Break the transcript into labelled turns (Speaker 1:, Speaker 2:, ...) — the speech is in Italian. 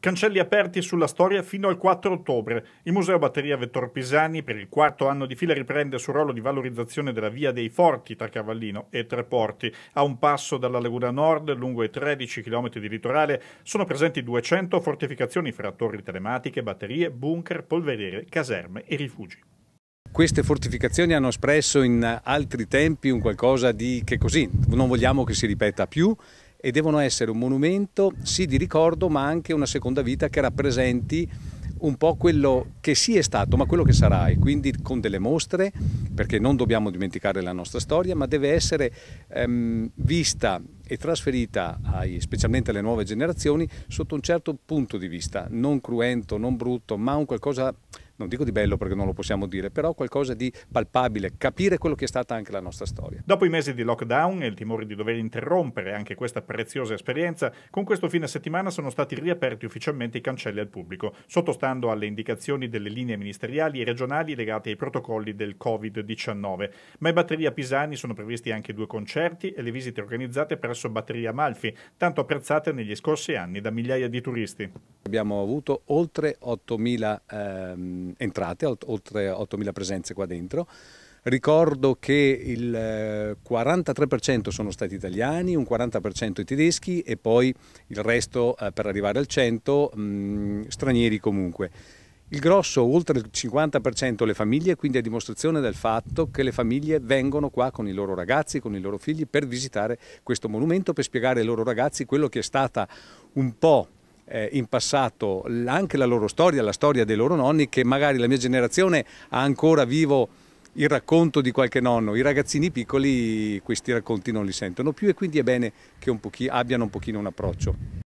Speaker 1: Cancelli aperti sulla storia fino al 4 ottobre. Il Museo Batteria Vettor Pisani per il quarto anno di fila riprende il suo ruolo di valorizzazione della via dei Forti tra Cavallino e Treporti. A un passo dalla Laguna Nord, lungo i 13 km di litorale, sono presenti 200 fortificazioni fra torri telematiche, batterie, bunker, polveriere, caserme e rifugi.
Speaker 2: Queste fortificazioni hanno espresso in altri tempi un qualcosa di che così non vogliamo che si ripeta più e devono essere un monumento sì di ricordo ma anche una seconda vita che rappresenti un po' quello che sì è stato ma quello che sarà e quindi con delle mostre perché non dobbiamo dimenticare la nostra storia ma deve essere ehm, vista e trasferita ai, specialmente alle nuove generazioni sotto un certo punto di vista non cruento, non brutto ma un qualcosa non dico di bello perché non lo possiamo dire, però qualcosa di palpabile, capire quello che è stata anche la nostra storia. Dopo i mesi di lockdown e
Speaker 1: il timore di dover interrompere anche questa preziosa esperienza, con questo fine settimana sono stati riaperti ufficialmente i cancelli al pubblico, sottostando alle indicazioni delle linee ministeriali e regionali legate ai protocolli del Covid-19. Ma in batteria Pisani sono previsti anche due concerti e le visite organizzate presso batteria Malfi, tanto apprezzate negli scorsi anni da migliaia di turisti.
Speaker 2: Abbiamo avuto oltre 8.000 ehm, entrate, oltre 8.000 presenze qua dentro. Ricordo che il 43% eh, sono stati italiani, un 40% i tedeschi e poi il resto eh, per arrivare al 100 mh, mm, stranieri comunque. Il grosso, oltre il 50% le famiglie, quindi a dimostrazione del fatto che le famiglie vengono qua con i loro ragazzi, con i loro figli per visitare questo monumento, per spiegare ai loro ragazzi quello che è stata un po' Eh, in passato anche la loro storia, la storia dei loro nonni, che magari la mia generazione ha ancora vivo il racconto di qualche nonno. I ragazzini piccoli questi racconti non li sentono più e quindi è bene che un abbiano un pochino un approccio.